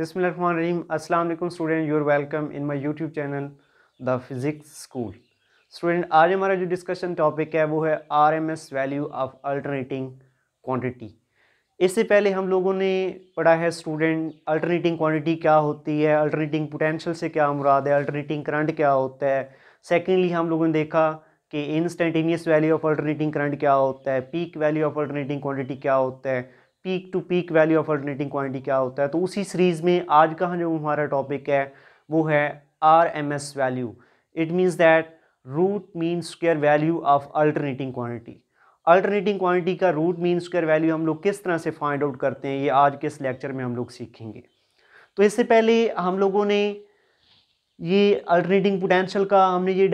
बिसमीम अस्सलाम student you're welcome in my YouTube channel the physics school student आज हमारा जो डिस्कशन टॉपिक है वो है RMS value of alternating quantity इससे पहले हम लोगों ने पढ़ा है स्टूडेंट अल्टरनेटिंग क्वांटिटी क्या होती है अल्टरनेटिंग पोटेंशियल से क्या मुराद है अल्टरनेटिंग करंट क्या होता है सेकेंडली हम लोगों ने देखा कि instantaneous value of alternating current क्या होता है peak value of alternating quantity क्या होता है peak to peak value of alternating quantity क्या होता है तो उसी सीरीज़ में आज का जो हमारा टॉपिक है वो है R M S value it means that root mean square value of alternating quantity alternating quantity का रूट मीन स्क्र वैल्यू हम लोग किस तरह से फाइंड आउट करते हैं ये आज के इस लेक्चर में हम लोग सीखेंगे तो इससे पहले हम लोगों ने ये अल्टरनेटिंग पोटेंशियल का हमने ये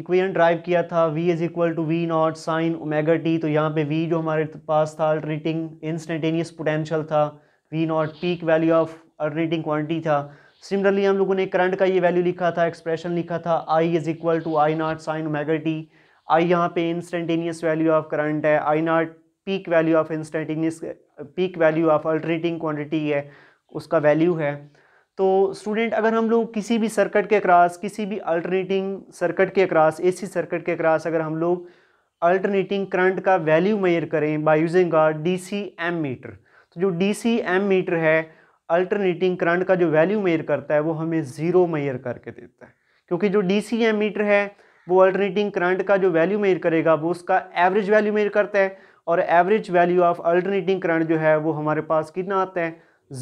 इक्वेशन ड्राइव किया था v is equal to V naught sine omega T तो यहाँ पे v जो हमारे पास था अल्टरनेटिंग इंस्टेंटेनियस पोटेंशियल था v naught peak value of alternating quantity था सिमिलरली हम लोगों ने करंट का ये वैल्यू लिखा था एक्सप्रेशन लिखा था I is equal to I naught sine omega T I यहाँ पे इंस्टेंटेनियस वैल्यू ऑफ करंट है I naught peak value of instantaneous peak value of alternating quantity है उसका वैल्यू है तो स्टूडेंट अगर हम लोग किसी भी सर्किट के अक्रास किसी भी अल्टरनेटिंग सर्किट के ए एसी सर्किट के अक्रास अगर हम लोग अल्टरनेटिंग करंट का वैल्यू मेयर करें by using C M meter तो जो डी सी एम मीटर है अल्टरनेटिंग करंट का जो वैल्यू मेयर करता है वो हमें ज़ीरो मेयर करके देता है क्योंकि जो डी सी एम मीटर है वो अल्टरनेटिंग करंट का जो वैल्यू मेयर करेगा वो उसका एवरेज वैल्यू मेयर करता है और average value of alternating current जो है वो हमारे पास कितना आता है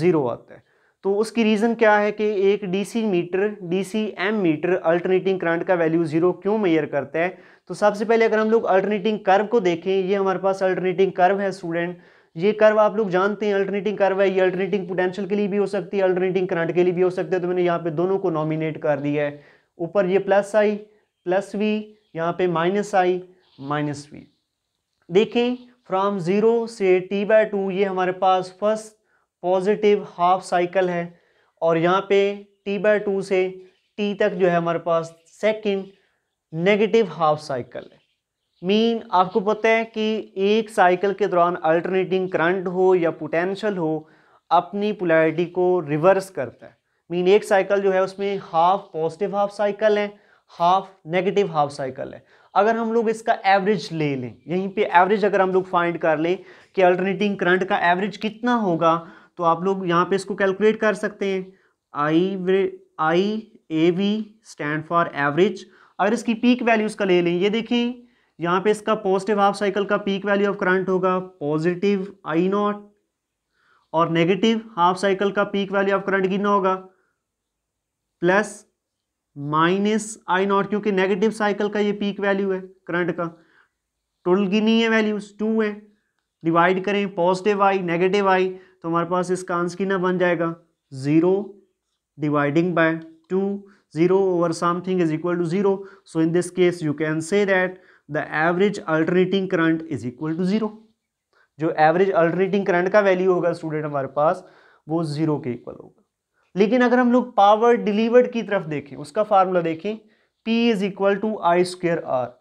ज़ीरो आता है तो उसकी रीज़न क्या है कि एक DC meter DC M meter alternating current का वैल्यू ज़ीरो क्यों मेयर करता है तो सबसे पहले अगर हम लोग अल्टरनेटिंग कर्व को देखें ये हमारे पास अल्टरनेटिंग कर्व है स्टूडेंट ये कर्व आप लोग जानते हैं अल्टरनेटिंग कर्व है ये अल्टरनेटिंग पोटेंशियल के लिए भी हो सकती है अल्टरनेटिंग करंट के लिए भी हो सकती है तो मैंने यहाँ पे दोनों को नॉमिनेट कर दिया है ऊपर ये प्लस आई प्लस वी यहाँ पे माइनस आई माइनस वी देखें फ्रॉम ज़ीरो से टी बाय टू ये हमारे पास फर्स्ट पॉजिटिव हाफ साइकिल है और यहाँ पे टी बाय टू से टी तक जो है हमारे पास सेकंड नेगेटिव हाफ साइकिल है मीन आपको पता है कि एक साइकिल के दौरान अल्टरनेटिंग करंट हो या पोटेंशियल हो अपनी पोलैरिटी को रिवर्स करता है मीन एक साइकिल जो है उसमें हाफ पॉजिटिव हाफ साइकिल है हाफ नेगेटिव हाफ साइकिल है अगर हम लोग इसका एवरेज ले लें यहीं पे एवरेज अगर हम लोग फाइंड कर लें कि अल्टरनेटिंग करंट का एवरेज कितना होगा तो आप लोग यहाँ पे इसको कैलकुलेट कर सकते हैं I I A V stand for average अगर इसकी पीक वैल्यू इसका ले लें ये देखें यहाँ पे इसका पॉजिटिव हाफ साइकिल का पीक वैल्यू ऑफ करंट होगा पॉजिटिव आई नॉट और नेगेटिव हाफ साइकिल का पीक वैल्यू ऑफ करंट कितना होगा प्लस माइनस आई नॉट क्योंकि नेगेटिव साइकिल का ये पीक वैल्यू है करंट का टोटल गिनी है वैल्यूज टू है डिवाइड करें पॉजिटिव आई नेगेटिव आई तो हमारे पास इसका आंस ना बन जाएगा zero dividing by two zero over something is equal to zero so in this case you can say that the average alternating current is equal to zero जो average alternating current का वैल्यू होगा student हमारे पास वो zero के equal होगा लेकिन अगर हम लोग पावर डिलीवर्ड की तरफ देखें उसका फार्मूला देखें P is equal to I square R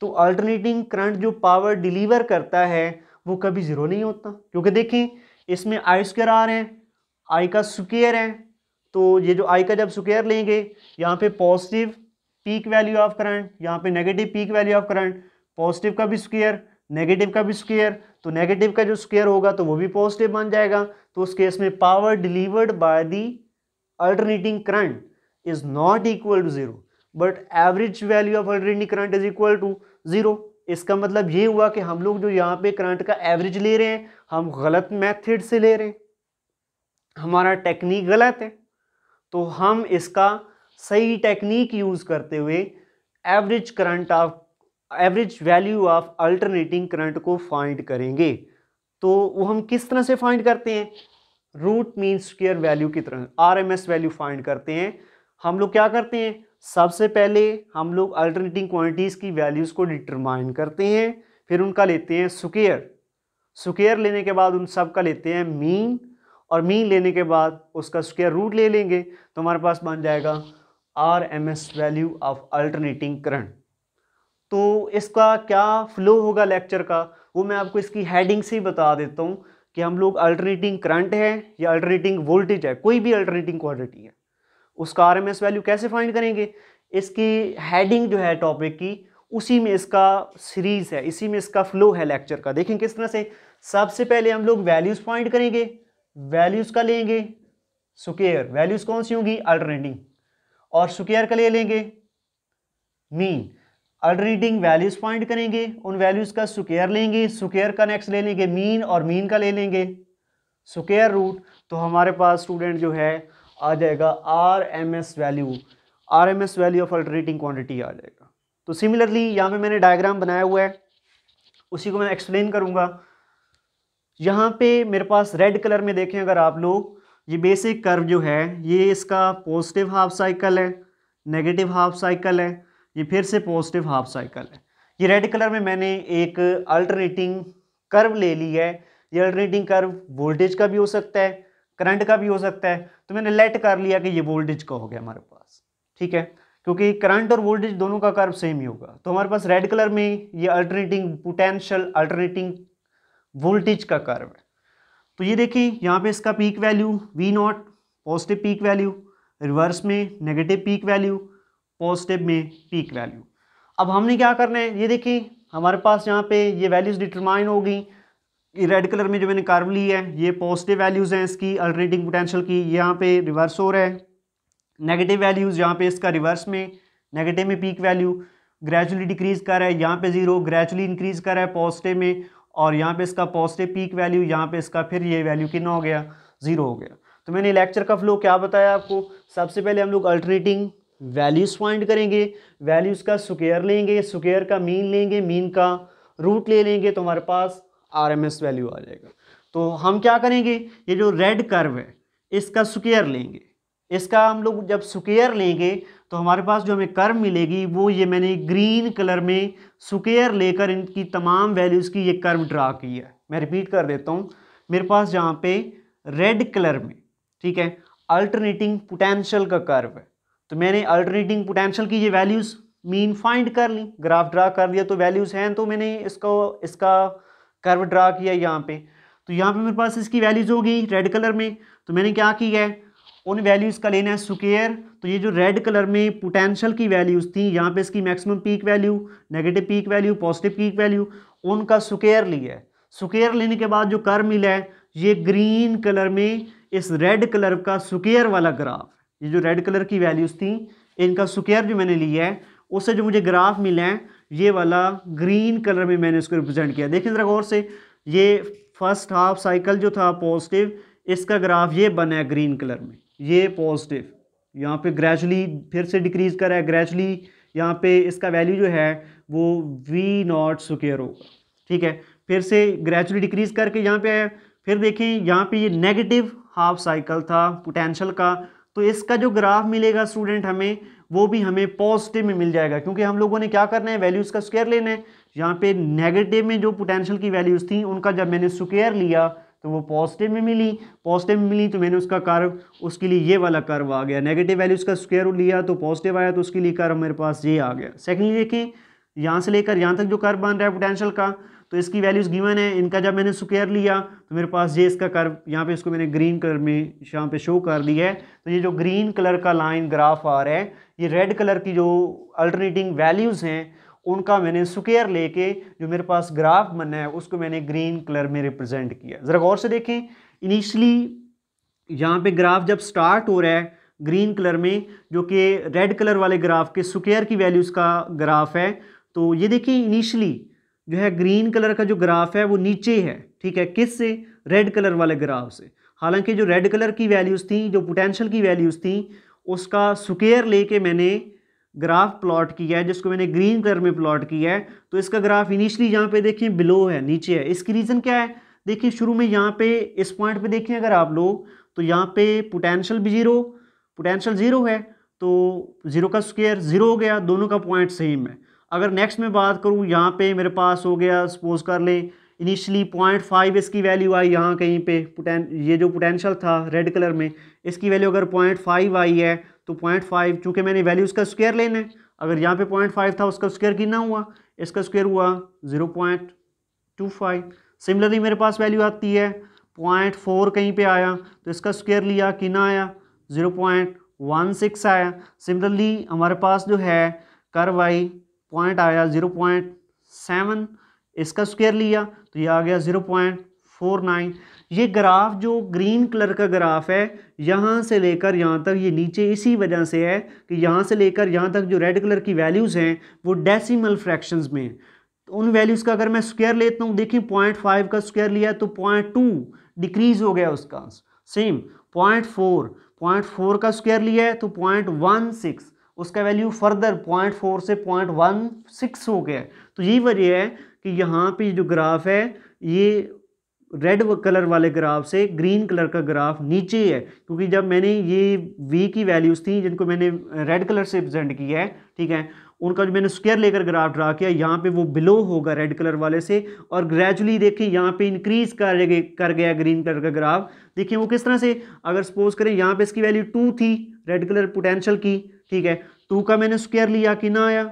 तो अल्टरनेटिंग करंट जो पावर डिलीवर करता है वो कभी ज़ीरो नहीं होता क्योंकि देखें इसमें आई स्क्र आर है आई का स्क्र है तो ये जो आई का जब स्क्र लेंगे यहाँ पे positive peak value of current यहाँ पे negative peak value of current positive का भी स्क्यर नेगेटिव का भी स्क्यर तो नेगेटिव का जो स्क्र होगा तो वो भी पॉजिटिव बन जाएगा तो उस केस में power delivered by the alternating current is not equal to zero but average value of alternating current is equal to zero इसका मतलब ये हुआ कि हम लोग जो यहाँ पे करंट का एवरेज ले रहे हैं हम गलत मेथड से ले रहे हैं हमारा टेक्निक गलत है तो हम इसका सही टेक्निक यूज़ करते हुए average current of average value of alternating current को फाइंड करेंगे तो वो हम किस तरह से फाइंड करते हैं रूट मीन स्क्वेयर वैल्यू की तरह आरएमएस वैल्यू फाइंड करते हैं हम लोग क्या करते हैं सबसे पहले हम लोग अल्टरनेटिंग क्वांटिटीज़ की वैल्यूज़ को डिटरमाइन करते हैं फिर उनका लेते हैं सुकेयर सुकेयर लेने के बाद उन सब का लेते हैं मीन और मीन लेने के बाद उसका स्क्वेयर रूट ले लेंगे तो हमारे पास बन जाएगा R M S value of alternating current तो इसका क्या फ्लो होगा लेक्चर का वो मैं आपको इसकी हेडिंग से ही बता देता हूँ कि हम लोग अल्टरनेटिंग करंट है या अल्टरनेटिंग वोल्टेज है कोई भी अल्टरनेटिंग क्वालिटी है उसका आर वैल्यू कैसे फाइंड करेंगे इसकी हेडिंग जो है टॉपिक की उसी में इसका सीरीज़ है इसी में इसका फ्लो है लेक्चर का देखें किस तरह से सबसे पहले हम लोग वैल्यूज़ फाइंड करेंगे वैल्यूज़ का लेंगे सुकेयर वैल्यूज़ कौन सी होंगी अल्टरनेटिंग और सुकेयर का ले लेंगे मीन अल्टरनेटिंग वैल्यूज़ फाइंड करेंगे उन वैल्यूज़ का सुकेयर लेंगे सुकेयर का नेक्स्ट ले लेंगे मीन और मीन का ले लेंगे सुकेयर रूट तो हमारे पास स्टूडेंट जो है आ जाएगा R M S value R M S value of alternating quantity आ जाएगा तो सिमिलरली यहाँ पे मैंने डायग्राम बनाया हुआ है उसी को मैं एक्सप्लेन करूँगा यहाँ पे मेरे पास रेड कलर में देखें अगर आप लोग ये बेसिक कर्व जो है ये इसका पॉजिटिव हाफ साइकिल है नेगेटिव हाफ साइकिल है ये फिर से पॉजिटिव हाफ साइकिल है ये रेड कलर में मैंने एक अल्टरनेटिंग कर्व ले ली है ये अल्टरनेटिंग कर्व वोल्टेज का भी हो सकता है करंट का भी हो सकता है तो मैंने लेट कर लिया कि ये वोल्टेज का हो गया हमारे पास ठीक है क्योंकि करंट और वोल्टेज दोनों का कर्व सेम ही होगा तो हमारे पास रेड कलर में ये अल्टरनेटिंग पोटेंशियल अल्टरनेटिंग वोल्टेज का कर्व है तो ये देखिए यहाँ पे इसका peak value V naught positive peak value reverse में नेगेटिव पीक वैल्यू पॉजिटिव में पीक वैल्यू अब हमने क्या करना है ये देखिए हमारे पास यहाँ पे ये वैल्यूज़ डिटरमाइन हो गई रेड कलर में जो मैंने कर्व ली है ये पॉजिटिव वैल्यूज़ हैं इसकी अल्टरनेटिंग पोटेंशियल की यहाँ पे रिवर्स हो रहा है नेगेटिव वैल्यूज़ यहाँ पे इसका रिवर्स में नेगेटिव में पीक वैल्यू ग्रेजुअली डिक्रीज़ कर रहा है यहाँ पे ज़ीरो ग्रेजुअली इंक्रीज़ कर रहा है पॉजिटिव में और यहाँ पे इसका पॉजिटिव पीक वैल्यू यहाँ पे इसका फिर ये वैल्यू कितना हो गया ज़ीरो हो गया तो मैंने लेक्चर का फ्लो क्या बताया आपको सबसे पहले हम लोग अल्टरनेटिंग वैल्यूज़ फाइंड करेंगे वैल्यूज़ का स्क्यर लेंगे स्क्वेयर का मीन लेंगे मीन का रूट ले लेंगे तो हमारे पास आर एम एस वैल्यू आ जाएगा तो हम क्या करेंगे ये जो रेड कर्व है इसका स्क्वेयर लेंगे इसका हम लोग जब स्क्वेयर लेंगे तो हमारे पास जो हमें कर्व मिलेगी वो ये मैंने ग्रीन कलर में स्क्वेयर लेकर इनकी तमाम वैल्यूज़ की ये कर्व ड्रा की है मैं रिपीट कर देता हूँ मेरे पास जहाँ पे रेड कलर में ठीक है अल्टरनेटिंग पोटेंशियल का कर्व है तो मैंने अल्टरनेटिंग पोटेंशियल की ये वैल्यूज़ मीन फाइंड कर ली ग्राफ ड्रा कर लिया तो वैल्यूज़ हैं तो मैंने इसको इसका कर्व ड्रा किया यहाँ पे तो यहाँ पे मेरे पास इसकी वैल्यूज़ हो गई रेड कलर में तो मैंने क्या किया है उन वैल्यूज़ का लेना है सुकेयर तो ये जो रेड कलर में पोटेंशियल की वैल्यूज़ थी यहाँ पे इसकी maximum peak value negative peak value positive peak value उनका सुकेयर लिया है सुकेयर लेने के बाद जो कर मिला है ये ग्रीन कलर में इस रेड कलर का सुकेयर वाला ग्राफ ये जो रेड कलर की वैल्यूज़ थी इनका सुकेयर जो मैंने लिया है उससे जो मुझे ग्राफ मिला है ये वाला ग्रीन कलर में मैंने इसको रिप्रेजेंट किया देखें ज़रा गौर से ये फर्स्ट हाफ साइकिल जो था पॉजिटिव इसका ग्राफ ये बना है ग्रीन कलर में ये पॉजिटिव यहाँ पे ग्रेजुअली फिर से डिक्रीज़ कर रहा है ग्रेजुअली यहाँ पे इसका वैल्यू जो है वो वी नॉट स्क्र होगा ठीक है फिर से ग्रेजुअली डिक्रीज़ करके यहाँ पे आया फिर देखें यहाँ पे ये नेगेटिव हाफ साइकिल था पोटेंशियल का तो इसका जो ग्राफ मिलेगा स्टूडेंट हमें वो भी हमें पॉजिटिव में मिल जाएगा क्योंकि हम लोगों ने क्या करना है वैल्यूज़ का स्क्वायर लेना है यहाँ पे नेगेटिव में जो पोटेंशियल की वैल्यूज़ थी उनका जब मैंने स्क्वायर लिया तो वो पॉजिटिव में मिली पॉजिटिव में मिली तो मैंने उसका कर्व उसके लिए ये वाला कर्व आ गया नेगेटिव वैल्यूज़ का स्क्वायर लिया तो पॉजिटिव आया तो उसके लिए कर्व मेरे पास ये आ गया सेकेंडली देखें यहाँ से लेकर यहाँ तक जो कर्व बन रहा है पोटेंशियल का तो इसकी वैल्यूज़ गिवन है इनका जब मैंने स्क्वायर लिया तो मेरे पास ये इसका कर्व यहाँ पे इसको मैंने ग्रीन कलर में यहाँ पे शो कर दिया है तो ये जो ग्रीन कलर का लाइन ग्राफ आ रहा है ये रेड कलर की जो अल्टरनेटिंग वैल्यूज़ हैं उनका मैंने स्क्वेयर लेके जो मेरे पास ग्राफ बना है उसको मैंने ग्रीन कलर में रिप्रेजेंट किया ज़रा गौर से देखें इनिशली यहाँ पे ग्राफ जब स्टार्ट हो रहा है ग्रीन कलर में जो कि रेड कलर वाले ग्राफ के स्क्वेयर की वैल्यूज़ का ग्राफ है तो ये देखिए इनिशली जो है ग्रीन कलर का जो ग्राफ है वो नीचे है ठीक है किस से रेड कलर वाले ग्राफ से हालांकि जो रेड कलर की वैल्यूज़ थी जो पोटेंशियल की वैल्यूज़ थी उसका स्क्वेयर लेके मैंने ग्राफ प्लॉट किया है जिसको मैंने ग्रीन कलर में प्लॉट किया है तो इसका ग्राफ इनिशियली यहाँ पे देखें बिलो है नीचे है इसकी रीज़न क्या है देखिए शुरू में यहाँ पे इस पॉइंट पे देखें अगर आप लोग तो यहाँ पे पोटेंशियल भी ज़ीरो पोटेंशियल ज़ीरो है तो ज़ीरो का स्क्वेयर ज़ीरो हो गया दोनों का पॉइंट सेम है अगर नेक्स्ट में बात करूँ यहाँ पर मेरे पास हो गया सपोज कर लें इनिशियली पॉइंट फाइव इसकी वैल्यू आई यहाँ कहीं पे पोटें ये जो पोटेंशियल था रेड कलर में इसकी वैल्यू अगर पॉइंट फाइव आई है तो पॉइंट फाइव चूँकि मैंने वैल्यू उसका स्क्वेयर लेना है अगर यहाँ पे पॉइंट फाइव था उसका स्क्वेयर कितना हुआ इसका स्क्वेयर हुआ zero point two five similarly मेरे पास वैल्यू आती है पॉइंट फोर कहीं पे आया तो इसका स्क्वेयर लिया कितना आया ज़ीरो पॉइंट वन सिक्स आया सिमिलरली हमारे पास जो है कर वाई पॉइंट आया ज़ीरो पॉइंट सेवन इसका स्क्वायर लिया तो ये आ गया ज़ीरो पॉइंट फोर नाइन ये ग्राफ जो ग्रीन कलर का ग्राफ है यहाँ से लेकर यहाँ तक ये नीचे इसी वजह से है कि यहाँ से लेकर यहाँ तक जो रेड कलर की वैल्यूज़ हैं वो डेसिमल फ्रैक्शंस में तो उन वैल्यूज़ का अगर मैं स्क्वायर लेता हूँ देखिए पॉइंट फाइव का स्क्वायर लिया तो पॉइंट टू डिक्रीज़ हो गया उसका same point four point four का स्क्वायर लिया है तो पॉइंट वन सिक्स उसका वैल्यू फर्दर पॉइंट फोर से पॉइंट वन सिक्स हो गया तो यही वजह है कि यहाँ पे जो ग्राफ है ये रेड कलर वाले ग्राफ से ग्रीन कलर का ग्राफ नीचे है क्योंकि जब मैंने ये वी की वैल्यूज़ थी जिनको मैंने रेड कलर से प्रजेंट किया है ठीक है उनका जो मैंने स्क्वायर लेकर ग्राफ ड्रा किया यहाँ पे वो बिलो होगा रेड कलर वाले से और ग्रेजुअली देखिए यहाँ पे इंक्रीज कर कर गया ग्रीन कलर का ग्राफ देखिए वो किस तरह से अगर सपोज करें यहाँ पे इसकी वैल्यू टू थी रेड कलर पोटेंशियल की ठीक है टू का मैंने स्क्वायर लिया कि ना आया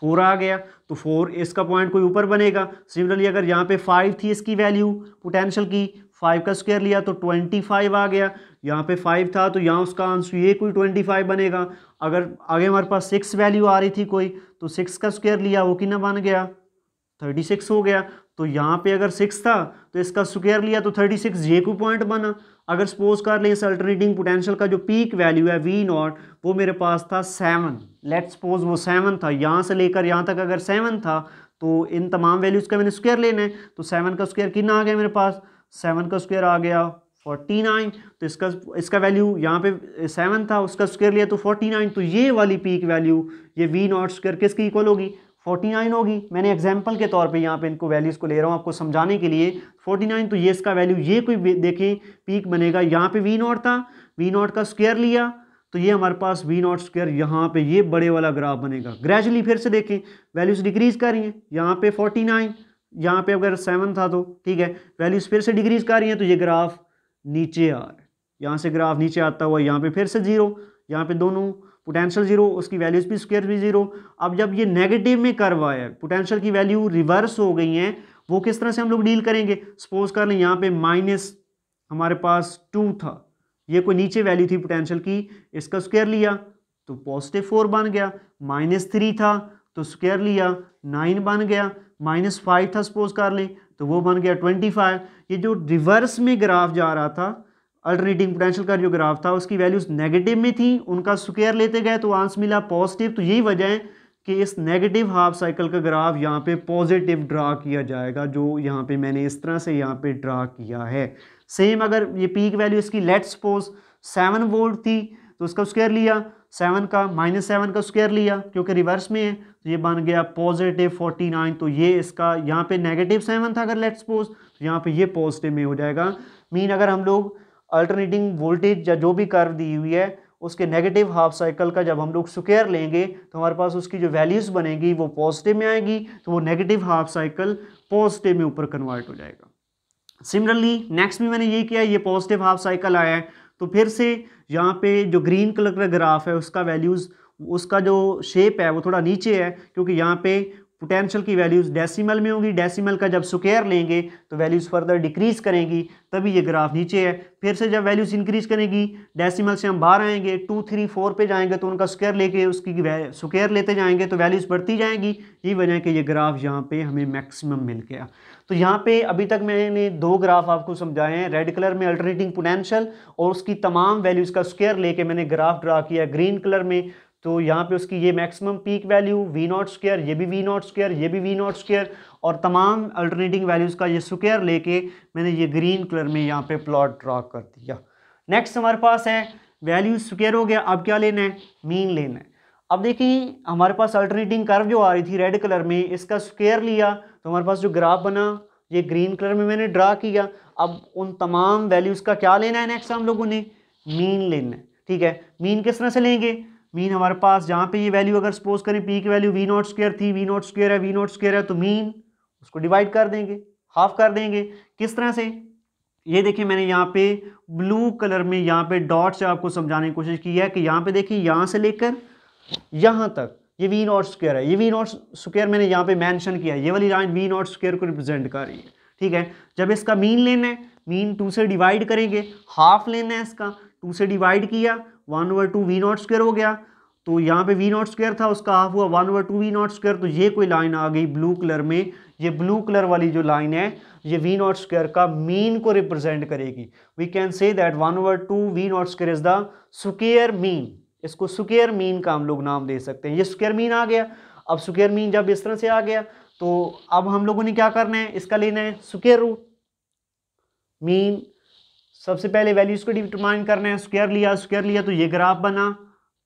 फोर आ गया तो फोर इसका पॉइंट कोई ऊपर बनेगा सिमिलरली अगर यहाँ पे फाइव थी इसकी वैल्यू पोटेंशियल की फाइव का स्क्वायर लिया तो ट्वेंटी फाइव आ गया यहाँ पे फाइव था तो यहाँ उसका आंसर ये कोई ट्वेंटी फाइव बनेगा अगर आगे हमारे पास सिक्स वैल्यू आ रही थी कोई तो सिक्स का स्क्वायर लिया वो कितना बन गया थर्टी सिक्स हो गया तो यहाँ पे अगर सिक्स था तो इसका स्क्वेयर लिया तो थर्टी सिक्स जे को पॉइंट बना अगर सपोज कर लें इस अल्टरनेटिंग पोटेंशियल का जो पीक वैल्यू है वी नॉट वो मेरे पास था सेवन लेट सपोज वो सेवन था यहाँ से लेकर यहाँ तक अगर सेवन था तो इन तमाम वैल्यूज़ का मैंने स्क्वायर लेना है तो सेवन का स्क्वायर कितना आ गया मेरे पास सेवन का स्क्वायर आ गया फोर्टी नाइन तो इसका इसका वैल्यू यहाँ पे सेवन था उसका स्क्वायर लिया तो फोर्टी नाइन तो ये वाली पीक वैल्यू ये वी नॉट स्क्वायर किसकी इक्वल होगी फोर्टी नाइन होगी मैंने एग्जाम्पल के तौर पे यहाँ पे इनको वैल्यूज़ को ले रहा हूँ आपको समझाने के लिए फोर्टी नाइन तो ये इसका वैल्यू ये कोई देखें पीक बनेगा यहाँ पे वी नॉट था वी नॉट का स्क्वायर लिया तो ये हमारे पास वी नॉट स्क्वायर यहाँ पे ये बड़े वाला ग्राफ बनेगा ग्रेजुअली फिर से देखें वैल्यूज़ डिक्रीज़ कर रही हैं यहाँ पे फोर्टी नाइन यहाँ पे अगर सेवन था तो ठीक है वैल्यूज़ फिर से डिक्रीज़ कर रही हैं तो ये ग्राफ नीचे आ रहा है यहाँ से ग्राफ नीचे आता हुआ यहाँ पे फिर से ज़ीरो यहाँ पे दोनों पोटेंशियल जीरो उसकी वैल्यूज भी स्क्वेयर भी जीरो अब जब ये नेगेटिव में कर्व है पोटेंशियल की वैल्यू रिवर्स हो गई है वो किस तरह से हम लोग डील करेंगे सपोज कर लें यहाँ पे माइनस हमारे पास टू था ये कोई नीचे वैल्यू थी पोटेंशियल की इसका स्क्वेयर लिया तो पॉजिटिव फोर बन गया माइनस थ्री था तो स्क्वेयर लिया नाइन बन गया माइनस फाइव था सपोज कर लें तो वो बन गया ट्वेंटी फाइव ये जो रिवर्स में ग्राफ जा रहा था अल्टरनेटिंग पोटेंशियल का जो ग्राफ था उसकी वैल्यूज़ नेगेटिव में थी उनका स्क्वेयर लेते गए तो आंसर मिला पॉजिटिव तो यही वजह है कि इस नेगेटिव हाफ साइकिल का ग्राफ यहाँ पे पॉजिटिव ड्रा किया जाएगा जो यहाँ पे मैंने इस तरह से यहाँ पे ड्रा किया है सेम अगर ये पीक वैल्यू इसकी लेट सपोज सेवन वोल्ट थी तो उसका स्क्वेयर लिया सेवन का माइनस सेवन का स्क्वेयर लिया क्योंकि रिवर्स में है तो ये बन गया पॉजिटिव फोर्टी नाइन तो ये इसका यहाँ पे नेगेटिव सेवन था अगर लेट सपोज तो यहाँ पे ये पॉजिटिव में हो जाएगा मीन अगर हम लोग अल्टरनेटिंग वोल्टेज या जो भी कर्व दी हुई है उसके नेगेटिव हाफ साइकिल का जब हम लोग स्क्वेयर लेंगे तो हमारे पास उसकी जो वैल्यूज़ बनेगी वो पॉजिटिव में आएगी तो वो नेगेटिव हाफ साइकिल पॉजिटिव में ऊपर कन्वर्ट हो जाएगा सिमिलरली नेक्स्ट भी मैंने ये किया ये पॉजिटिव हाफ साइकिल आया है तो फिर से यहाँ पे जो ग्रीन कलर का ग्राफ है उसका वैल्यूज़ उसका जो शेप है वो थोड़ा नीचे है क्योंकि यहाँ पे पोटेंशियल की वैल्यूज़ डेसिमल में होंगी डेसिमल का जब स्क्वेयर लेंगे तो वैल्यूज़ फर्दर डिक्रीज़ करेंगी तभी ये ग्राफ नीचे है फिर से जब वैल्यूज़ इंक्रीज़ करेंगी डेसिमल से हम बाहर आएंगे टू थ्री फोर पे जाएंगे तो उनका स्क्वेयर लेके उसकी स्क्वेयर लेते जाएंगे तो वैल्यूज़ बढ़ती जाएंगी यही वजह है कि ये ग्राफ यहाँ पे हमें मैक्सिमम मिल गया तो यहाँ पे अभी तक मैंने दो ग्राफ आपको समझाए हैं रेड कलर में अल्टरनेटिंग पोटेंशियल और उसकी तमाम वैल्यूज़ का स्क्वेयर लेके मैंने ग्राफ ड्रा किया ग्रीन कलर में तो यहाँ पे उसकी ये maximum peak value V naught square ये भी वी नॉट स्क्र ये भी वी नॉट स्क्र और तमाम अल्टरनेटिंग वैल्यूज़ का ये स्केयर लेके मैंने ये ग्रीन कलर में यहाँ पे प्लॉट ड्रा कर दिया नेक्स्ट हमारे पास है वैल्यू स्क्र हो गया अब क्या लेना है मीन लेना है अब देखिए हमारे पास अल्टरनेटिंग कर्व जो आ रही थी रेड कलर में इसका स्क्यर लिया तो हमारे पास जो ग्राफ बना ये ग्रीन कलर में मैंने ड्रा किया अब उन तमाम वैल्यूज़ का क्या लेना है नेक्स्ट हम लोगों ने मीन लेना है ठीक है मीन किस तरह से लेंगे मीन हमारे पास जहाँ पे ये वैल्यू अगर सपोज करें पी की वैल्यू वी नॉट स्क्र थी वी नॉट स्क्र है वी नॉट स्क्र है तो मीन उसको डिवाइड कर देंगे हाफ कर देंगे किस तरह से ये देखिए मैंने यहाँ पे ब्लू कलर में यहाँ पे डॉट से आपको समझाने की कोशिश की है कि यहाँ पे देखिए यहाँ से लेकर यहाँ तक ये वी नॉट स्क्वेयर है ये वी नॉट स्क्वेयर मैंने यहाँ पे मैंशन किया है ये वाली लाइन वी नॉट स्क्वेयर को रिप्रेजेंट कर रही है ठीक है जब इसका मीन लेना है मीन टू से डिवाइड करेंगे हाफ लेना है इसका टू से डिवाइड किया one over two V naught square हो गया तो यहाँ पे वी नॉट स्क्वेयर था उसका हाफ हुआ one over two V naught square तो ये कोई लाइन आ गई ब्लू कलर में ये ब्लू कलर वाली जो लाइन है ये वी नॉट स्क्वेयर का मीन को रिप्रेजेंट करेगी we can say that one over two V naught square is the square mean इसको सुकेयर मीन का हम लोग नाम दे सकते हैं ये सुकेयर मीन आ गया अब सुकेयर मीन जब इस तरह से आ गया तो अब हम लोगों ने क्या करना है इसका लेना है सुकेयर रूट मीन सबसे पहले वैल्यूज को डिटरमाइन करना है स्क्वायर लिया स्क्वायर लिया तो ये ग्राफ बना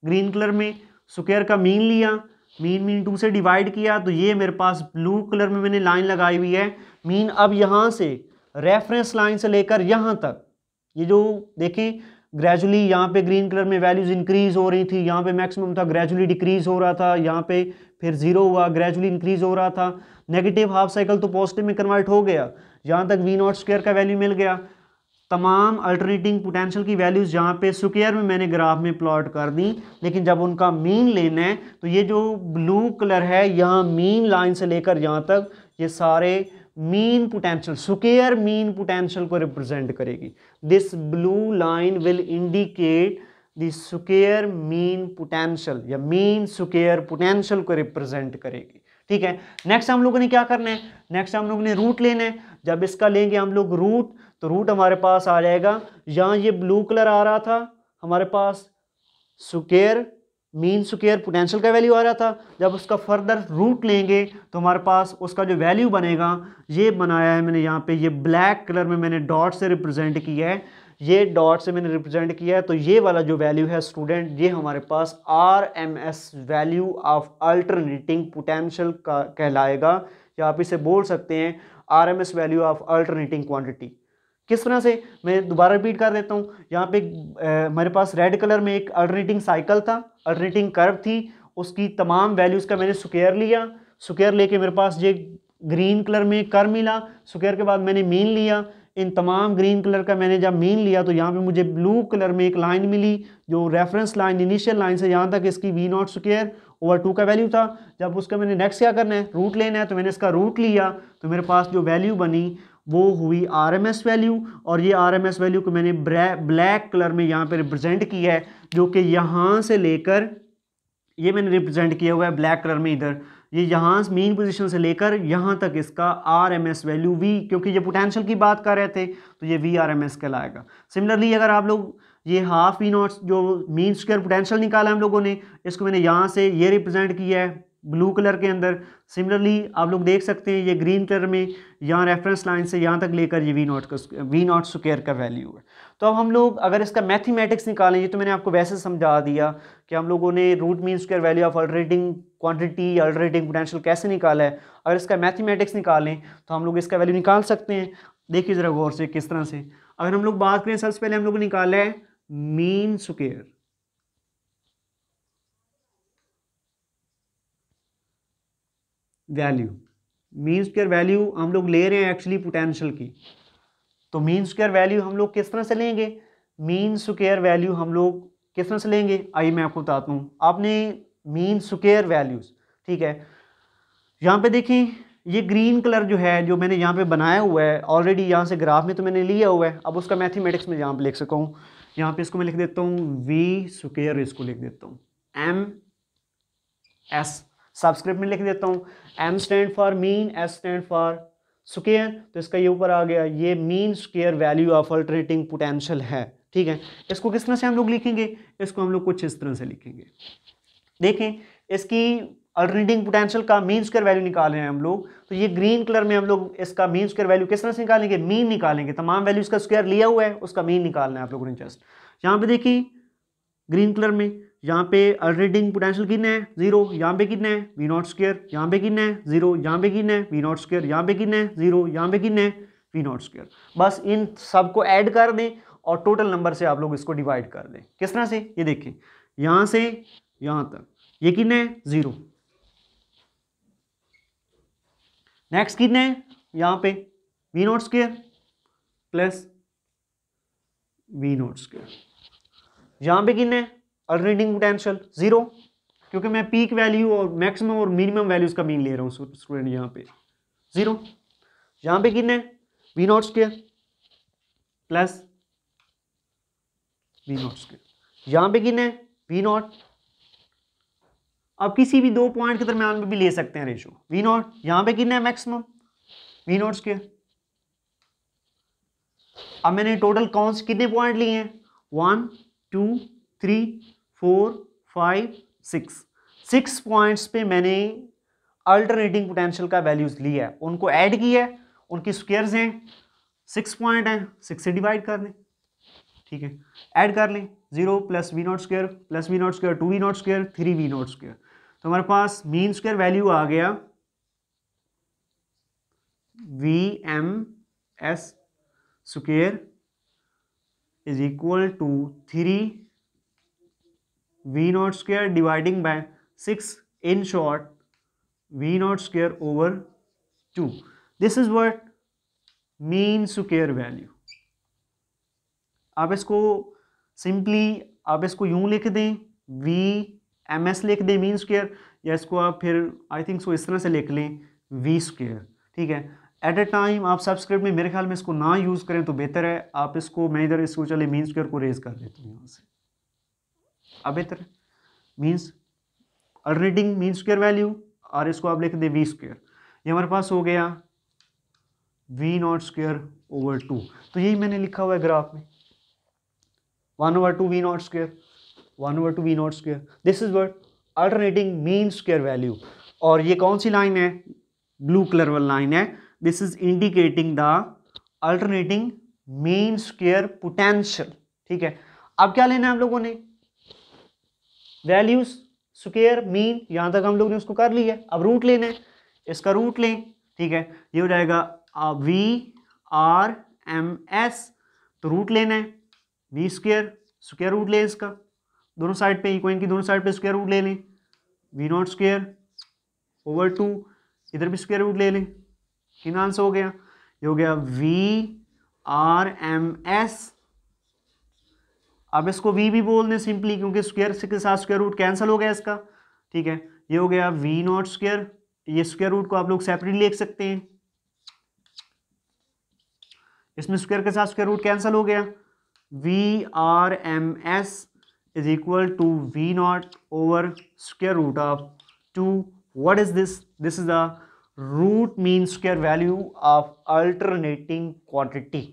ग्रीन कलर में स्क्वायर का मीन लिया मीन मीन टू से डिवाइड किया तो ये मेरे पास ब्लू कलर में मैंने लाइन लगाई हुई है मीन अब यहाँ से रेफरेंस लाइन से लेकर यहाँ तक ये जो देखें ग्रेजुअली यहाँ पे ग्रीन कलर में वैल्यूज़ इंक्रीज़ हो रही थी यहाँ पे मैक्सिमम था ग्रेजुअली डिक्रीज़ हो रहा था यहाँ पे फिर ज़ीरो हुआ ग्रेजुअली इंक्रीज़ हो रहा था नेगेटिव हाफ साइकिल तो पॉजिटिव में कन्वर्ट हो गया यहाँ तक वी नॉट स्क्वायर का वैल्यू मिल गया तमाम अल्टरनेटिंग पोटेंशियल की वैल्यूज़ जहाँ पे सुकेयर में मैंने ग्राफ में प्लॉट कर दी लेकिन जब उनका मीन लेना है तो ये जो ब्लू कलर है यहाँ मीन लाइन से लेकर यहाँ तक ये सारे mean potential square mean potential को रिप्रेजेंट करेगी this blue line will indicate the mean potential या मीन सुकेयर पोटेंशियल को रिप्रेजेंट करेगी ठीक है नेक्स्ट हम लोगों ने क्या करना है नेक्स्ट हम लोगों ने रूट लेना है जब इसका लेंगे हम लोग रूट तो रूट हमारे पास आ जाएगा यहाँ ये ब्लू कलर आ रहा था हमारे पास सुकेयर मीन सुकेयर पोटेंशियल का वैल्यू आ रहा था जब उसका फर्दर रूट लेंगे तो हमारे पास उसका जो वैल्यू बनेगा ये बनाया है मैंने यहाँ पे ये ब्लैक कलर में मैंने डॉट से रिप्रेजेंट किया है ये डॉट से मैंने रिप्रेजेंट किया है तो ये वाला जो वैल्यू है स्टूडेंट ये हमारे पास R M S value of alternating potential का कहलाएगा या आप इसे बोल सकते हैं R M S value of alternating quantity किस तरह से मैं दोबारा रिपीट कर देता हूँ यहाँ पे मेरे पास रेड कलर में एक अल्टरनेटिंग साइकिल था अल्टरनेटिंग कर्व थी उसकी तमाम वैल्यूज़ का मैंने स्क्वेयर लिया स्क्वेयर लेके मेरे पास ये ग्रीन कलर में कर मिला स्क्वेयर के बाद मैंने मीन लिया इन तमाम ग्रीन कलर का मैंने जब मीन लिया तो यहाँ पे मुझे ब्लू कलर में एक लाइन मिली जो रेफरेंस लाइन इनिशियल लाइन से यहाँ तक इसकी V naught square over two का वैल्यू था जब उसका मैंने नेक्स्ट क्या करना है रूट लेना है तो मैंने इसका रूट लिया तो मेरे पास जो वैल्यू बनी वो हुई आर एम एस वैल्यू और ये आर एम एस वैल्यू को मैंने ब्लैक कलर में यहाँ पे रिप्रेजेंट किया है जो कि यहाँ से लेकर ये मैंने रिप्रेजेंट किया हुआ है ब्लैक कलर में इधर ये यहाँ मेन पोजीशन से लेकर यहाँ तक इसका R M S value V क्योंकि ये पोटेंशियल की बात कर रहे थे तो ये वी आर एम एस कहलाएगा सिमिलरली अगर आप लोग ये हाफ वी नॉट जो मीन स्क्वायर पोटेंशियल निकाला हम लोगों ने इसको मैंने यहाँ से ये रिप्रेजेंट किया है ब्लू कलर के अंदर सिमिलरली आप लोग देख सकते हैं ये ग्रीन कलर में यहाँ रेफरेंस लाइन से यहाँ तक लेकर ये वी नॉट का वी नॉट स्क्र का वैल्यू है तो अब हम लोग अगर इसका मैथमेटिक्स निकालें ये तो मैंने आपको वैसे समझा दिया कि हम लोगों ने root mean square value of alternating quantity alternating potential कैसे निकाला है अगर इसका मैथीमेटिक्स निकालें तो हम लोग इसका वैल्यू निकाल सकते हैं देखिए ज़रा गौर से किस तरह से अगर हम लोग बात करें सबसे पहले हम लोग निकाला है mean square value mean square value हम लोग ले रहे हैं एक्चुअली पोटेंशियल की तो मीन स्क्र वैल्यू हम लोग किस तरह से लेंगे मीन स्क्र वैल्यू हम लोग किस तरह से लेंगे आइए मैं आपको बताता हूँ आपने मीन स्क्र वैल्यूज़ ठीक है यहाँ पे देखें ये ग्रीन कलर जो है जो मैंने यहाँ पे बनाया हुआ है ऑलरेडी यहाँ से ग्राफ में तो मैंने लिया हुआ है अब उसका मैथमेटिक्स में यहाँ पर लिख सका हूँ यहाँ पे इसको मैं लिख देता हूँ वी स्क्र इसको लिख देता हूँ एम एस सब्सक्रिप्ट में लिख देता हूँ M stand for mean S stand for square तो इसका ये ऊपर आ गया ये mean square value of alternating potential है ठीक है इसको किस तरह से हम लोग लिखेंगे इसको हम लोग कुछ इस तरह से लिखेंगे देखें इसकी अल्टरनेटिंग पोटेंशियल का मीन स्क्वायर वैल्यू निकाल रहे हैं हम लोग तो ये ग्रीन कलर में हम लोग इसका मीन स्क्वायर वैल्यू किस तरह से निकालेंगे मीन निकालेंगे तमाम वैल्यू इसका स्क्वायर लिया हुआ है उसका मीन निकालना है आप लोगों ने जस्ट यहाँ पे देखिए ग्रीन कलर में यहाँ पे रीडिंग पोटेंशियल कितना है जीरो यहाँ पे कितना है वी नॉट स्क्र यहाँ पे कितना है जीरो यहाँ पे कितना है वी नॉट स्क्र यहाँ पे कितना है जीरो यहाँ पे कितना है वी नॉट स्क्र बस इन सबको ऐड कर दें और टोटल नंबर से आप लोग इसको डिवाइड कर दें किस तरह से ये देखें यहाँ से यहाँ तक ये कितना है जीरो नेक्स्ट कितना है यहाँ पे V naught square plus V naught square यहाँ पे कितना है अल्टरनेटिंग पोटेंशियल जीरो क्योंकि मैं पीक वैल्यू और मैक्सिमम और मिनिमम वैल्यूज का मीन ले रहा हूँ स्टूडेंट यहाँ पे जीरो यहाँ पे कितने V naught square plus V naught square यहाँ पे कितने वी नॉट आप किसी भी दो पॉइंट के दरम्यान में भी ले सकते हैं रेशो वी नॉट यहाँ पे कितने मैक्सिमम वी नॉट स्केयर अब मैंने टोटल कौन से कितने पॉइंट लिए हैं one two three four five six six points पे मैंने अल्टरनेटिंग पोटेंशियल का वैल्यूज लिया है उनको ऐड किया है उनकी स्क्वेयर्स हैं सिक्स पॉइंट हैं सिक्स से डिवाइड कर लें ठीक है ऐड कर लें zero plus V naught square plus V naught square two V naught square three V naught square तो हमारे पास मीन स्क्वेयर वैल्यू आ गया V M S square is equal to three V naught square dividing by six in short V naught square over two this is what mean square value आप इसको simply आप इसको यूं लिख दें we M S लिख दें mean square या इसको आप फिर आई थिंक सो इस तरह से लिख लें वी स्क्र ठीक है एट अ टाइम आप सब्सक्रिप्ट में मेरे ख्याल में इसको ना यूज़ करें तो बेहतर है आप इसको मैं इधर इसको चले मीन स्क्र को रेज कर देता हूँ यहाँ से अभित्र means reading mean square value और इसको आप लिख दें वी स्क्वेयर ये हमारे पास हो गया V naught square over two तो यही मैंने लिखा हुआ है ग्राफ में one over two V naught square one over two V naught square this is what alternating mean square value और ये कौन सी लाइन है ब्लू कलर वाली लाइन है this is indicating the alternating mean square potential ठीक है अब क्या लेना है हम लोगों ने वैल्यूज स्क्र मीन यहाँ तक हम लोग ने उसको कर लिया अब रूट लेना है इसका रूट लें ठीक है ये हो जाएगा वी आर एम एस तो रूट लेना है वी स्क्र स्क्र रूट लें इसका दोनों साइड पे इक्वेन की दोनों साइड पे स्क्वायर रूट ले लें V naught square over two इधर भी स्क्वायर रूट ले लें कितना आंसर हो गया ये हो गया वी आर एम एस अब इसको वी भी बोल दें सिंपली क्योंकि स्क्वेयर के साथ स्क्वेयर रूट कैंसिल हो गया इसका ठीक है ये हो गया वी नॉट स्क्वेयर ये स्क्वेयर रूट को आप लोग सेपरेट लिख सकते हैं इसमें स्क्वेयर के साथ स्क्वेयर रूट कैंसिल हो गया V R M S is equal to V naught over square root of two what is this this is the root mean square value of alternating quantity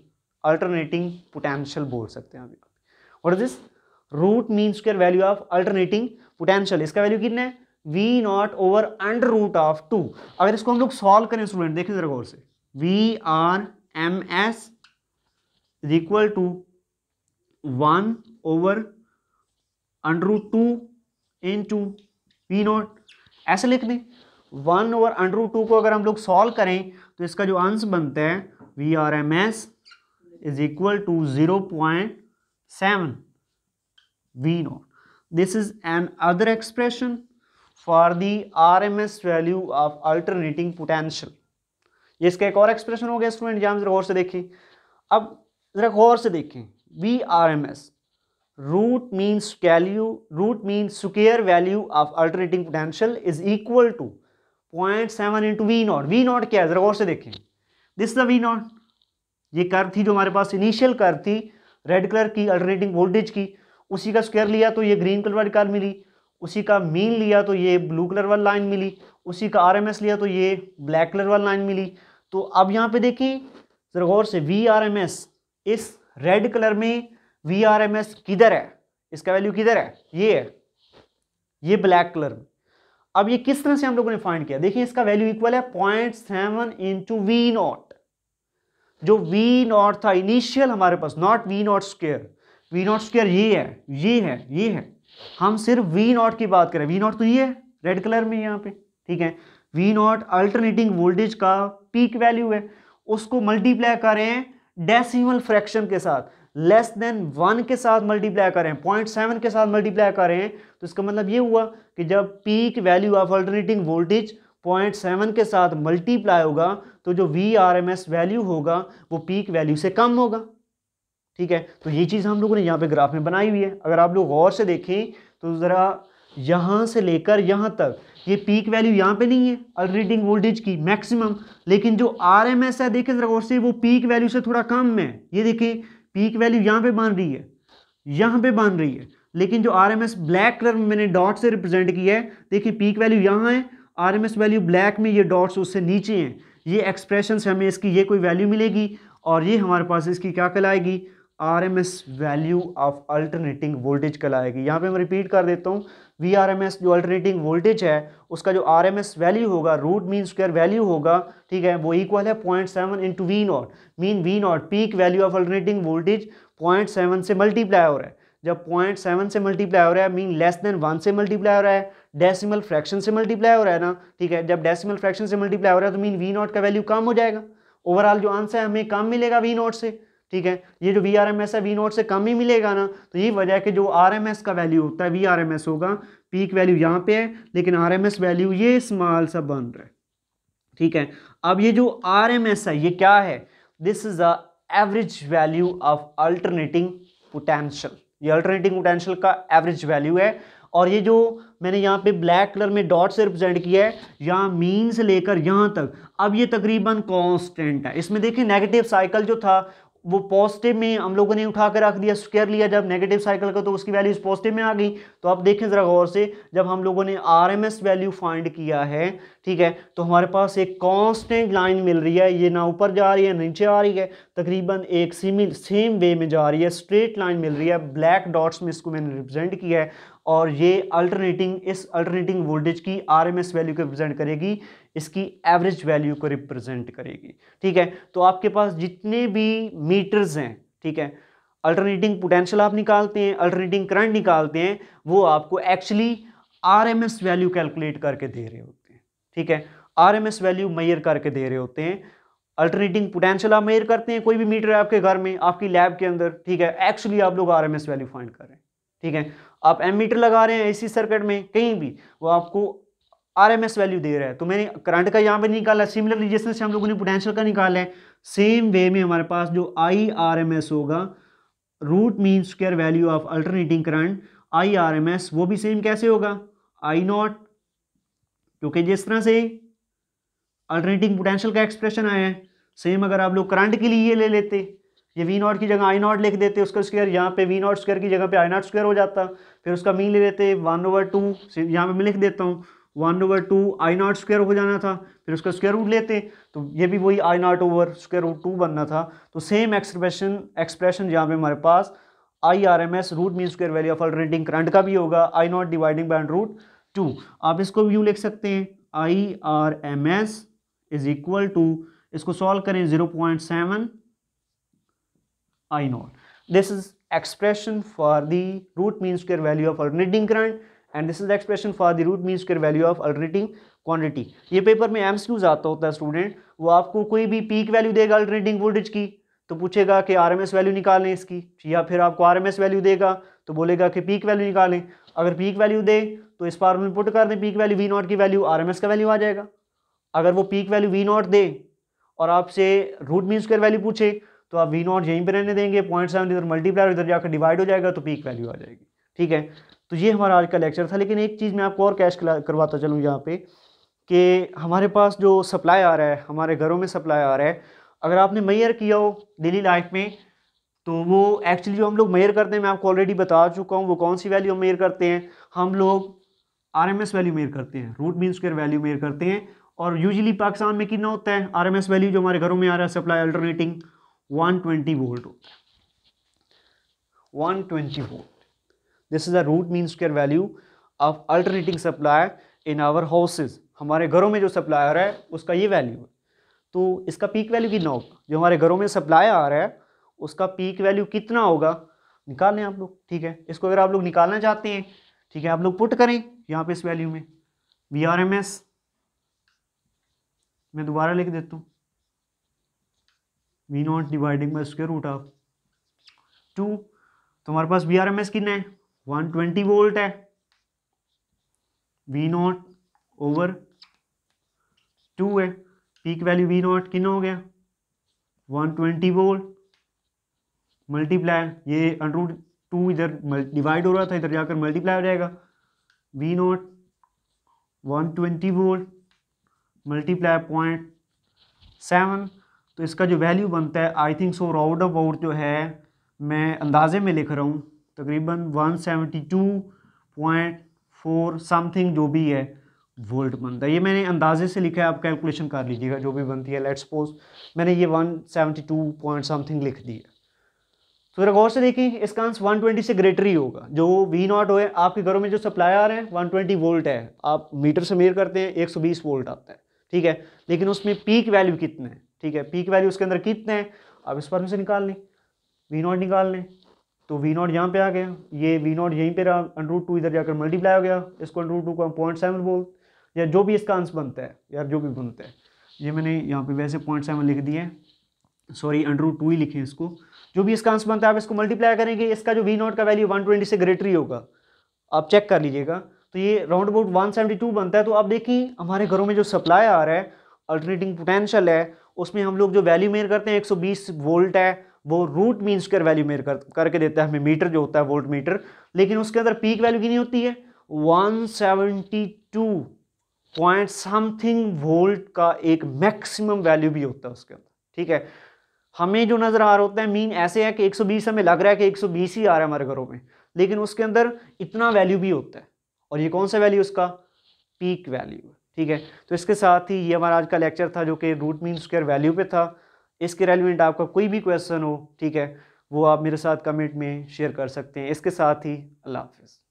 alternating potential बोल सकते हैं आप what is this root mean square value of alternating potential इसका value कितना है v naught over under root of two अगर इसको हम लोग सॉल्व करें स्टूडेंट देखें जरा गौर से v R M S is equal to one over under root two into V naught ऐसे लिख दें one over under root two को अगर हम लोग सॉल्व करें तो इसका जो आंसर बनता है V R M S is equal to zero point 7 V naught. This is an other expression for the RMS value of alternating potential. ये इसका एक और एक्सप्रेशन हो गया स्टूडेंट जहाँ जरा गौर से देखें अब जरा गौर से देखें V R M S root mean value root mean square value of alternating potential is equal to point seven into V naught V naught क्या है जरा गौर से देखें दिस द वी नॉट ये कर थी जो हमारे पास इनिशियल कर थी रेड कलर की अल्टरनेटिंग वोल्टेज की उसी का स्क्वायर लिया तो ये ग्रीन कलर वाली कार मिली उसी का मीन लिया तो ये ब्लू कलर वाली लाइन मिली उसी का आरएमएस लिया तो ये ब्लैक कलर वाली लाइन मिली तो अब यहाँ पे देखिए जरा गौर से वी आर एम एस इस रेड कलर में वी आर एम एस किधर है इसका वैल्यू किधर है ये है ये ब्लैक कलर में अब ये किस तरह से हम लोगों ने फाइंड किया देखिए इसका वैल्यू इक्वल है point seven into V naught जो वी नॉट था इनिशियल हमारे पास naught V naught square V naught square ये है ये है ये है हम सिर्फ वी नॉट की बात करें वी नॉट तो ये है रेड कलर में यहाँ पे ठीक है वी नॉट अल्टरनेटिंग वोल्टेज का पीक वैल्यू है उसको मल्टीप्लाई करें डेसिमल फ्रैक्शन के साथ लेस देन वन के साथ मल्टीप्लाई करें पॉइंट सेवन के साथ मल्टीप्लाई करें तो इसका मतलब ये हुआ कि जब peak value of alternating voltage point seven के साथ मल्टीप्लाई होगा तो जो V R M S value होगा वो पीक वैल्यू से कम होगा ठीक है तो ये चीज़ हम लोगों ने यहाँ पे ग्राफ में बनाई हुई है अगर आप लोग गौर से देखें तो ज़रा यहाँ से लेकर यहाँ तक ये पीक वैल्यू यहाँ पे नहीं है अल्टरनेटिंग वोल्टेज की मैक्सिमम लेकिन जो आर एम एस है देखें ज़रा गौर से वो पीक वैल्यू से थोड़ा कम है ये देखें पीक वैल्यू यहाँ पर बन रही है यहाँ पर बन रही है लेकिन जो R M S black colour में मैंने डॉट से रिप्रेजेंट किया है देखिए पीक वैल्यू यहाँ है एस वैल्यू ब्लैक में ये डॉट्स उससे नीचे हैं ये एक्सप्रेशन से हमें इसकी ये कोई वैल्यू मिलेगी और ये हमारे पास इसकी क्या कलाएगी R M S value of alternating voltage कलाएगी यहाँ पे मैं रिपीट कर देता हूँ वी आर एम एस जो अल्टरनेटिंग वोल्टेज है उसका जो आर एम एस वैल्यू होगा रूट मीन स्क्र वैल्यू होगा ठीक है वो इक्वल है point seven into V naught mean V naught peak value of alternating voltage point seven से मल्टीप्लाई हो रहा है जब पॉइंट सेवन से मल्टीप्लाई हो रहा है मीन लेस देन वन से मल्टीप्लाई हो रहा है डेसिमल फ्रैक्शन से मल्टीप्लाई हो रहा है ना ठीक है जब डेसिमल फ्रैक्शन से मल्टीप्लाई हो रहा है तो मीन वी नॉट का वैल्यू कम हो जाएगा ओवरऑल जो आंसर है हमें कम मिलेगा वी नॉट से ठीक है ये जो वी आर एम एस है वी नॉट से कम ही मिलेगा ना तो यही वजह है कि जो आर एम एस का वैल्यू होता है वी आर एम एस होगा पीक वैल्यू यहाँ पे है लेकिन आर एम एस वैल्यू ये स्मॉल सा बन रहा है ठीक है अब ये जो आर एम एस है ये क्या है this is a average value of alternating potential ये अल्टरनेटिंग पोटेंशियल का एवरेज वैल्यू है और ये जो मैंने यहाँ पे ब्लैक कलर में डॉट से रिप्रेजेंट किया है यहाँ मीन से लेकर यहाँ तक अब ये तकरीबन कांस्टेंट है इसमें देखिए नेगेटिव साइकिल जो था वो पॉजिटिव में हम लोगों ने उठा कर रख दिया स्क्वायर लिया जब नेगेटिव साइकिल का तो उसकी वैल्यूज पॉजिटिव में आ गई तो आप देखें ज़रा गौर से जब हम लोगों ने एस वैल्यू फाइंड किया है ठीक है तो हमारे पास एक कॉन्स्टेंट लाइन मिल रही है ये ना ऊपर जा रही है नीचे आ रही है तकरीबन एक सिमिल सेम वे में जा रही है स्ट्रेट लाइन मिल रही है ब्लैक डॉट्स में इसको मैंने रिप्रेजेंट किया है और ये अल्टरनेटिंग इस अल्टरनेटिंग वोल्टेज की आरएमएस वैल्यू को रिप्रेजेंट करेगी इसकी एवरेज वैल्यू को रिप्रेजेंट करेगी ठीक है तो आपके पास जितने भी मीटर्स हैं ठीक है अल्टरनेटिंग पोटेंशियल आप निकालते हैं अल्टरनेटिंग करंट निकालते हैं वो आपको एक्चुअली आरएमएस वैल्यू कैलकुलेट करके दे रहे होते हैं ठीक है एस वैल्यू मैयर करके दे रहे होते हैं अल्टरनेटिंग पोटेंशियल आप मैयर करते हैं कोई भी मीटर है आपके घर में आपकी लैब के अंदर ठीक है एक्चुअली आप लोग एस वैल्यू फाइंड कर रहे हैं ठीक है आप मीटर लगा रहे हैं एसी सर्किट में कहीं भी वो आपको आर एम एस वैल्यू दे रहा है तो मैंने करंट का यहाँ पे निकाला सिमिलरली जिस से हम लोगों ने पोटेंशियल का निकाला है सेम वे में हमारे पास जो आई आर एम एस होगा root mean square value of alternating current I R M S वो भी सेम कैसे होगा आई नॉट क्योंकि जिस तरह से अल्टरनेटिंग पोटेंशियल का एक्सप्रेशन आया है सेम अगर आप लोग करंट के लिए ये ले लेते ये वी नॉट की जगह आई नॉट लिख देते उसका स्क्वायर यहाँ पे वी नॉट स्क्वायर की जगह पे आई नॉट स्क्वायर हो जाता फिर उसका मीन ले लेते वन ओवर टू यहाँ पे मैं लिख देता हूँ one over two I naught square हो जाना था फिर उसका स्क्वायर रूट लेते तो ये भी वही I naught over square root two बनना था तो सेम एक्सप्रेशन एक्सप्रेशन यहाँ पे हमारे पास I R M S root mean square value of alternating current का भी होगा I naught dividing by root two आप इसको भी यूँ लिख सकते हैं I R M S is equal to इसको सॉल्व करें zero point seven I naught. This is expression for the root mean square value of alternating current and this is the expression for the root mean square value of alternating quantity. ये paper में MCQs आता होता है student वो आपको कोई भी peak value देगा अल्टरनेटिंग वोल्टेज की तो पूछेगा कि आरएमएस वैल्यू निकालें इसकी या फिर आपको आरएमएस वैल्यू देगा तो बोलेगा कि पीक वैल्यू निकालें अगर पीक वैल्यू दे तो इस फार्मूल में पुट कर दें पीक वैल्यू वी नॉट की वैल्यू आरएमएस का वैल्यू आ जाएगा अगर वो पीक वैल्यू वी नॉट दे और आपसे रूट मीन स्क्वायर वैल्यू पूछे तो आप वी नॉट यहीं पर रहने देंगे पॉइंट सेवन इधर मल्टीप्लाई इधर जाकर डिवाइड हो जाएगा तो पीक वैल्यू आ जाएगी ठीक है तो ये हमारा आज का लेक्चर था लेकिन एक चीज़ मैं आपको और कैश करवाता चलूँ यहाँ पे कि हमारे पास जो सप्लाई आ रहा है हमारे घरों में सप्लाई आ रहा है अगर आपने मैयर किया हो डेली लाइफ में तो वो एक्चुअली जो हम लोग मेयर करते हैं मैं आपको ऑलरेडी बता चुका हूँ वो कौन सी वैल्यू हम मेयर करते हैं हम लोग R M S value measure करते हैं root mean square value measure करते हैं और यूजुअली पाकिस्तान में कितना होता है आर एम एस वैल्यू जो हमारे घरों में आ रहा है सप्लाई अल्टरनेटिंग 120 वोल्ट होता है 120 volt this is the root mean square value of alternating supply in our houses हमारे घरों में जो सप्लाई आ रहा है उसका ये वैल्यू है तो इसका पीक वैल्यू कितना होगा जो हमारे घरों में सप्लाई आ रहा है उसका पीक वैल्यू कितना होगा निकाल लें आप लोग ठीक है इसको अगर आप लोग निकालना चाहते हैं ठीक है आप लोग पुट करें यहाँ पे इस वैल्यू में वी आर एम एस मैं दोबारा लिख देता हूँ V naught dividing by square root of two तो हमारे पास वी आर एम एस कितना है वन ट्वेंटी वोल्ट है वी नॉट ओवर टू है पीक वैल्यू वी नॉट कितना हो गया वन ट्वेंटी वोल्ट मल्टीप्लाई ये अंडरूट टू इधर डिवाइड हो रहा था इधर जाकर मल्टीप्लाई हो जाएगा V naught one twenty volt multiply point seven तो इसका जो वैल्यू बनता है I think so round about जो है मैं अंदाजे में लिख रहा हूँ तकरीबन 172.4 समथिंग जो भी है वोल्ट बनता है ये मैंने अंदाजे से लिखा है आप कैलकुलेशन कर लीजिएगा जो भी बनती है लेट्स सपोज मैंने ये 172 पॉइंट समथिंग लिख दी है तो जरा गौर से देखें इसका आंस 120 से ग्रेटर ही होगा जो वी नॉट हो आपके घरों में जो सप्लाई आ रहा है 120 वोल्ट है आप मीटर से मेयर करते हैं 120 वोल्ट आता है ठीक है लेकिन उसमें पीक वैल्यू कितना है ठीक है पीक वैल्यू उसके अंदर कितने हैं अब इस पर से निकाल लें वी नॉट निकाल लें तो वी नॉट यहाँ पे आ गया ये वी नॉट यहीं पे रहा अंडरूट टू इधर जाकर मल्टीप्लाई हो गया इसको अंडरूट टू को पॉइंट सेवन बोल या जो भी इसका आंसर बनता है यार जो भी बनता है ये मैंने यहाँ पे वैसे पॉइंट सेवन लिख दिए सॉरी अंडरूट टू ही लिखे इसको जो भी इसका आंसर बनता है आप इसको मल्टीप्लाई करेंगे इसका जो वी नॉट का वैल्यू वन ट्वेंटी से ग्रेटर ही होगा आप चेक कर लीजिएगा तो ये round about one seventy two बनता है तो आप देखिए हमारे घरों में जो सप्लाई आ रहा है अल्टरनेटिंग पोटेंशियल है उसमें हम लोग जो वैल्यू मेयर करते हैं 120 वोल्ट है वो root mean square value measure कर करके देता है हमें मीटर जो होता है वोल्ट मीटर लेकिन उसके अंदर पीक वैल्यू की नहीं होती है 172 पॉइंट समथिंग वोल्ट का एक मैक्सिमम वैल्यू भी होता है उसके अंदर ठीक है हमें जो नज़र आ रहा होता है मीन ऐसे है कि एक हमें लग रहा है कि एक ही आ रहा है हमारे घरों में लेकिन उसके अंदर इतना वैल्यू भी होता है और ये कौन सा वैल्यू उसका पीक वैल्यू है ठीक है तो इसके साथ ही ये हमारा आज का लेक्चर था जो कि रूट मीन स्क्वायर वैल्यू पे था इसके रेलिवेंट आपका कोई भी क्वेश्चन हो ठीक है वो आप मेरे साथ कमेंट में शेयर कर सकते हैं इसके साथ ही अल्लाह हाफिज़